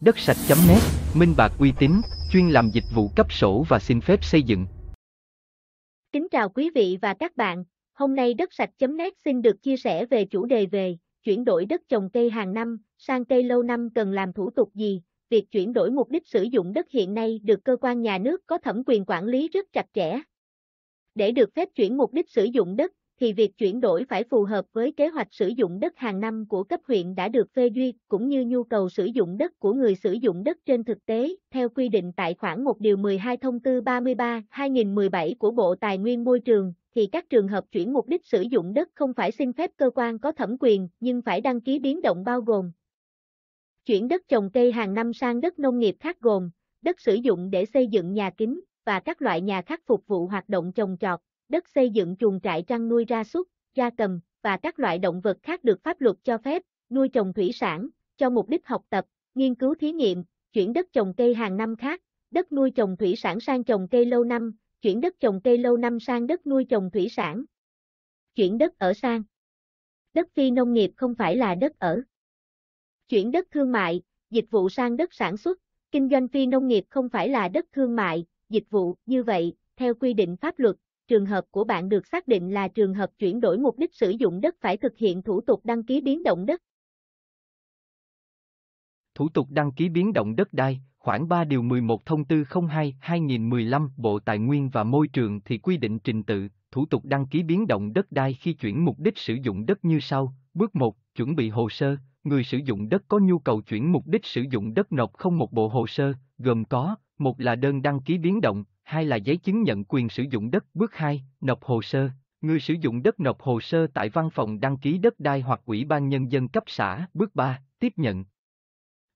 Đất sạch.net, minh bạc uy tín, chuyên làm dịch vụ cấp sổ và xin phép xây dựng. Kính chào quý vị và các bạn, hôm nay Đất sạch.net xin được chia sẻ về chủ đề về chuyển đổi đất trồng cây hàng năm sang cây lâu năm cần làm thủ tục gì. Việc chuyển đổi mục đích sử dụng đất hiện nay được cơ quan nhà nước có thẩm quyền quản lý rất chặt chẽ. Để được phép chuyển mục đích sử dụng đất, thì việc chuyển đổi phải phù hợp với kế hoạch sử dụng đất hàng năm của cấp huyện đã được phê duyệt cũng như nhu cầu sử dụng đất của người sử dụng đất trên thực tế, theo quy định tại khoản 1 điều 12 thông tư 33-2017 của Bộ Tài nguyên Môi trường, thì các trường hợp chuyển mục đích sử dụng đất không phải xin phép cơ quan có thẩm quyền nhưng phải đăng ký biến động bao gồm chuyển đất trồng cây hàng năm sang đất nông nghiệp khác gồm đất sử dụng để xây dựng nhà kính và các loại nhà khác phục vụ hoạt động trồng trọt, đất xây dựng chuồng trại chăn nuôi ra súc, ra cầm, và các loại động vật khác được pháp luật cho phép, nuôi trồng thủy sản, cho mục đích học tập, nghiên cứu thí nghiệm, chuyển đất trồng cây hàng năm khác, đất nuôi trồng thủy sản sang trồng cây lâu năm, chuyển đất trồng cây lâu năm sang đất nuôi trồng thủy sản. Chuyển đất ở sang. Đất phi nông nghiệp không phải là đất ở. Chuyển đất thương mại, dịch vụ sang đất sản xuất, kinh doanh phi nông nghiệp không phải là đất thương mại, dịch vụ, như vậy, theo quy định pháp luật, trường hợp của bạn được xác định là trường hợp chuyển đổi mục đích sử dụng đất phải thực hiện thủ tục đăng ký biến động đất. Thủ tục đăng ký biến động đất đai, khoảng 3 điều 11 thông tư 02-2015 Bộ Tài nguyên và Môi trường thì quy định trình tự, thủ tục đăng ký biến động đất đai khi chuyển mục đích sử dụng đất như sau. Bước 1, chuẩn bị hồ sơ, người sử dụng đất có nhu cầu chuyển mục đích sử dụng đất nộp không một bộ hồ sơ, gồm có, một là đơn đăng ký biến động, hai là giấy chứng nhận quyền sử dụng đất. Bước 2, nộp hồ sơ. Người sử dụng đất nộp hồ sơ tại văn phòng đăng ký đất đai hoặc ủy ban nhân dân cấp xã. Bước 3, tiếp nhận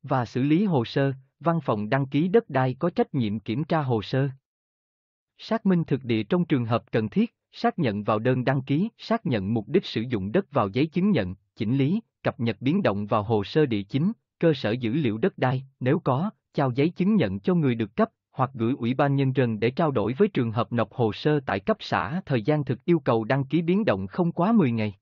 và xử lý hồ sơ, văn phòng đăng ký đất đai có trách nhiệm kiểm tra hồ sơ. Xác minh thực địa trong trường hợp cần thiết, xác nhận vào đơn đăng ký, xác nhận mục đích sử dụng đất vào giấy chứng nhận, chỉnh lý, cập nhật biến động vào hồ sơ địa chính, cơ sở dữ liệu đất đai, nếu có, trao giấy chứng nhận cho người được cấp, hoặc gửi Ủy ban Nhân dân để trao đổi với trường hợp nộp hồ sơ tại cấp xã thời gian thực yêu cầu đăng ký biến động không quá 10 ngày.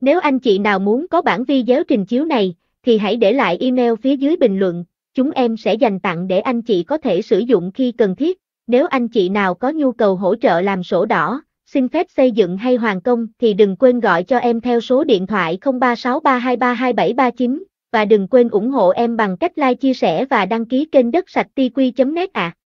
Nếu anh chị nào muốn có bản video trình chiếu này, thì hãy để lại email phía dưới bình luận, chúng em sẽ dành tặng để anh chị có thể sử dụng khi cần thiết. Nếu anh chị nào có nhu cầu hỗ trợ làm sổ đỏ, xin phép xây dựng hay hoàn công thì đừng quên gọi cho em theo số điện thoại 0363232739 và đừng quên ủng hộ em bằng cách like chia sẻ và đăng ký kênh đất sạch tq.net ạ. À.